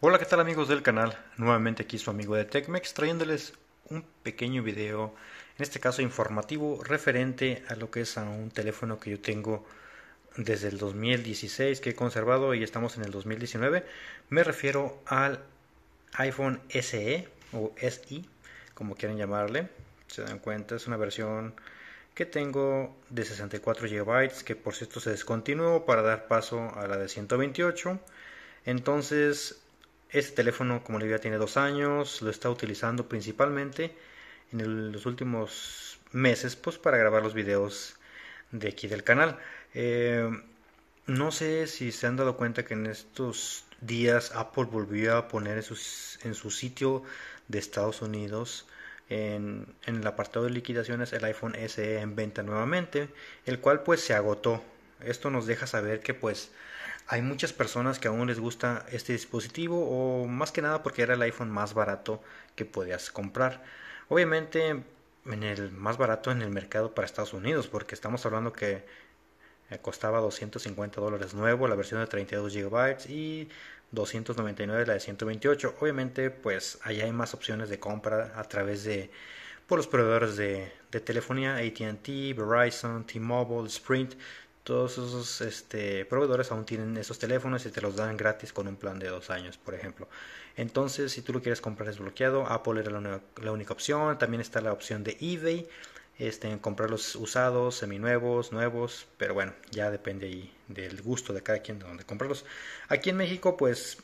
Hola, ¿qué tal amigos del canal? Nuevamente aquí su amigo de Tecmex trayéndoles un pequeño video, en este caso informativo, referente a lo que es a un teléfono que yo tengo desde el 2016 que he conservado y estamos en el 2019. Me refiero al iPhone SE o SI, como quieran llamarle. Se dan cuenta, es una versión que tengo de 64 GB que por cierto se descontinuó para dar paso a la de 128. Entonces este teléfono, como le digo, ya tiene dos años, lo está utilizando principalmente en los últimos meses pues, para grabar los videos de aquí del canal. Eh, no sé si se han dado cuenta que en estos días Apple volvió a poner en su, sitio de Estados Unidos en, en, el apartado de liquidaciones el iPhone SE en venta nuevamente, el cual pues se agotó. Esto nos deja saber que pues hay muchas personas que aún les gusta este dispositivo o más que nada porque era el iPhone más barato que podías comprar. Obviamente en el más barato en el mercado para Estados Unidos porque estamos hablando que eh, costaba 250 dólares nuevo la versión de 32 GB y 299 la de 128. Obviamente pues allá hay más opciones de compra a través de por los proveedores de, de telefonía ATT, Verizon, T-Mobile, Sprint, todos esos este, proveedores aún tienen esos teléfonos y te los dan gratis con un plan de dos años, por ejemplo. Entonces, si tú lo quieres comprar desbloqueado, Apple era la, única opción. También está la opción de eBay, este, comprarlos usados, seminuevos, nuevos, pero bueno, ya depende ahí del gusto de cada quien de dónde comprarlos. Aquí en México, pues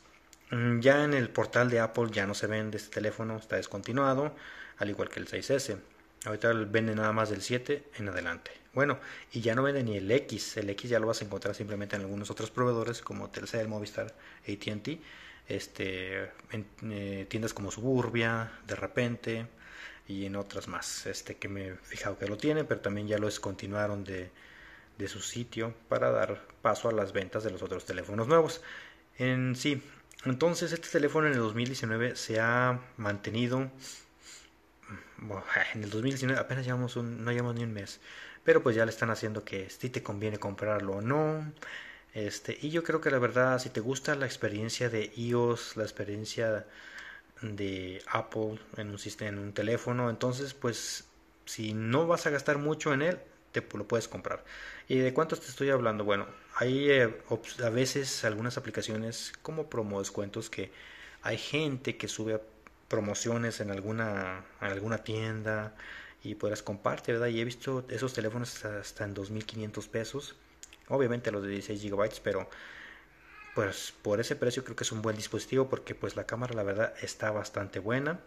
mm, ya en el portal de Apple ya no se vende este teléfono, está descontinuado, al igual que el 6S. Ahorita vende nada más del 7 en adelante. Bueno, y ya no vende ni el X. El X ya lo vas a encontrar simplemente en algunos otros proveedores como Telcel, Movistar, ATT, este, en eh, tiendas como Suburbia, de repente, y en otras más. Este que me he fijado que lo tienen, pero también ya lo descontinuaron de, de su sitio para dar paso a las ventas de los otros teléfonos nuevos. En sí, entonces este teléfono en el 2019 se ha mantenido en el 2019 apenas llevamos un, no llevamos ni un mes, pero pues ya le están haciendo que si te conviene comprarlo o no. Este, y yo creo que la verdad, si te gusta la experiencia de iOS, la experiencia de Apple en un, sistema, en un teléfono, entonces pues si no vas a gastar mucho en él, te lo puedes comprar. ¿Y de cuántos te estoy hablando? Bueno, hay eh, a veces algunas aplicaciones como promo descuentos que hay gente que sube promociones en alguna, alguna tienda y puedas compartir comparte, ¿verdad? Y he visto esos teléfonos hasta en 2.500 pesos, obviamente los de 16 gigabytes, pero pues por ese precio creo que es un buen dispositivo porque pues la cámara la verdad está bastante buena,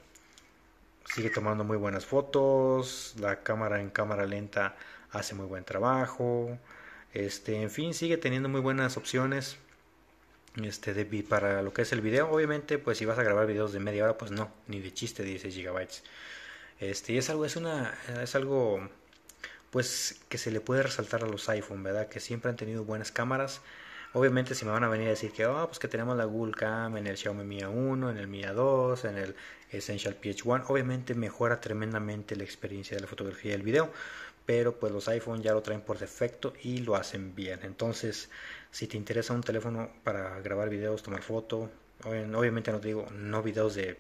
sigue tomando muy buenas fotos, la cámara en cámara lenta hace muy buen trabajo, este, en fin, sigue teniendo muy buenas opciones este, para lo que es el video. Obviamente, pues si vas a grabar videos de media hora, pues no, ni de chiste 16 gigabytes. Este, y es algo, es una, es algo, pues que se le puede resaltar a los iPhone, ¿verdad? Que siempre han tenido buenas cámaras. Obviamente, si me van a venir a decir que, ah, pues que tenemos la Google Cam en el Xiaomi Mi A1, en el Mi A2, en el Essential PH1, obviamente mejora tremendamente la experiencia de la fotografía y el video pero pues los iPhone ya lo traen por defecto y lo hacen bien. Entonces, si te interesa un teléfono para grabar videos, tomar foto, obviamente no te digo no videos de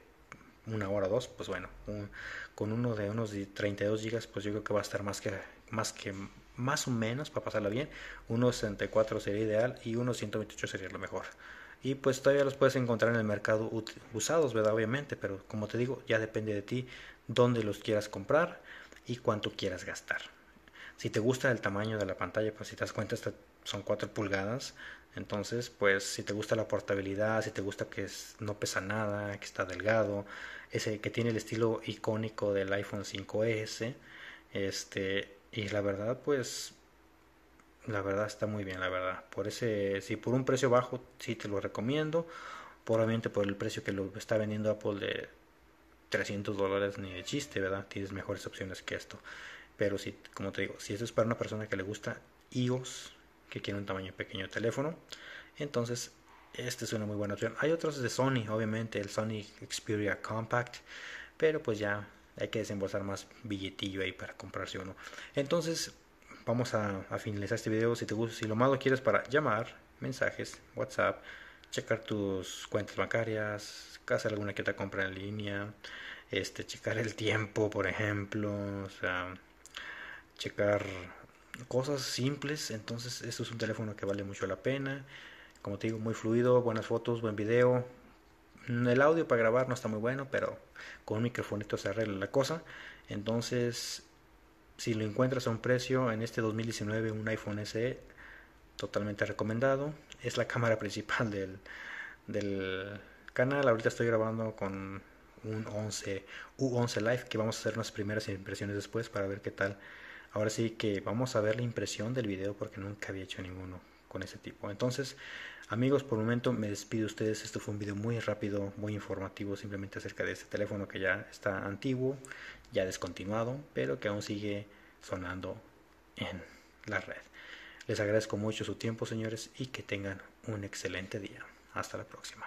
una hora o dos, pues bueno, con uno de unos 32 GB, pues yo creo que va a estar más que más que más o menos para pasarla bien. Uno 64 sería ideal y uno 128 sería lo mejor. Y pues todavía los puedes encontrar en el mercado usados, ¿verdad? Obviamente, pero como te digo, ya depende de ti dónde los quieras comprar y cuánto quieras gastar. Si te gusta el tamaño de la pantalla, pues si te das cuenta, son 4 pulgadas. Entonces, pues si te gusta la portabilidad, si te gusta que es, no pesa nada, que está delgado, ese que tiene el estilo icónico del iPhone 5S, este, y la verdad, pues la verdad está muy bien, la verdad. Por ese, si por un precio bajo, sí te lo recomiendo. Probablemente por el precio que lo está vendiendo Apple de 300 dólares, ni de chiste, ¿verdad? Tienes mejores opciones que esto. Pero si, como te digo, si esto es para una persona que le gusta iOS, que quiere un tamaño pequeño de teléfono, entonces este es una muy buena opción. Hay otros de Sony, obviamente, el Sony Xperia Compact, pero pues ya hay que desembolsar más billetillo ahí para comprarse uno. Entonces, vamos a, finalizar este video. Si te gusta, si lo más lo quieres para llamar, mensajes, WhatsApp, checar tus cuentas bancarias, casa alguna que te compra en línea, este, checar el tiempo, por ejemplo, o sea checar cosas simples. Entonces, esto es un teléfono que vale mucho la pena. Como te digo, muy fluido, buenas fotos, buen video. El audio para grabar no está muy bueno, pero con un microfonito se arregla la cosa. Entonces, si lo encuentras a un precio en este 2019, un iPhone SE totalmente recomendado. Es la cámara principal del, del canal. Ahorita estoy grabando con un 11 U11 Live que vamos a hacer unas primeras impresiones después para ver qué tal Ahora sí que vamos a ver la impresión del video porque nunca había hecho ninguno con ese tipo. Entonces, amigos, por el momento me despido de ustedes. Esto fue un video muy rápido, muy informativo, simplemente acerca de este teléfono que ya está antiguo, ya descontinuado, pero que aún sigue sonando en la red. Les agradezco mucho su tiempo, señores, y que tengan un excelente día. Hasta la próxima.